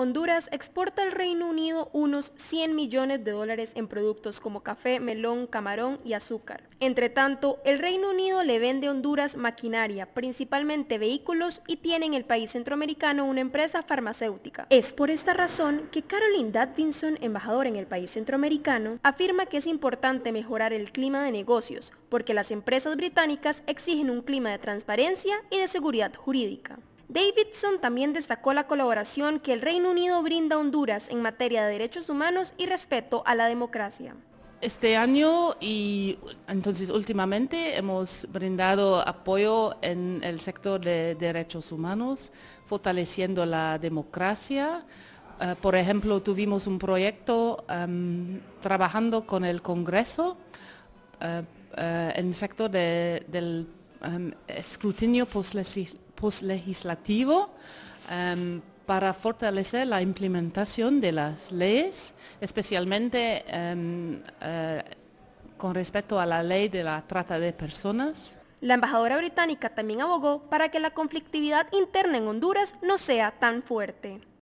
Honduras exporta al Reino Unido unos 100 millones de dólares en productos como café, melón, camarón y azúcar. Entre tanto, el Reino Unido le vende a Honduras maquinaria, principalmente vehículos, y tiene en el país centroamericano una empresa farmacéutica. Es por esta razón que Caroline Dadvinson, embajadora en el país centroamericano, afirma que es importante mejorar el clima de negocios, porque las empresas británicas exigen un clima de transparencia y de seguridad jurídica. Davidson también destacó la colaboración que el Reino Unido brinda a Honduras en materia de derechos humanos y respeto a la democracia. Este año y entonces últimamente hemos brindado apoyo en el sector de derechos humanos, fortaleciendo la democracia. Eh, por ejemplo, tuvimos un proyecto em, trabajando con el Congreso eh, eh, en el sector del em, escrutinio post legislativo legislativo em, para fortalecer la implementación de las leyes, especialmente em, eh, con respecto a la ley de la trata de personas. La embajadora británica también abogó para que la conflictividad interna en Honduras no sea tan fuerte.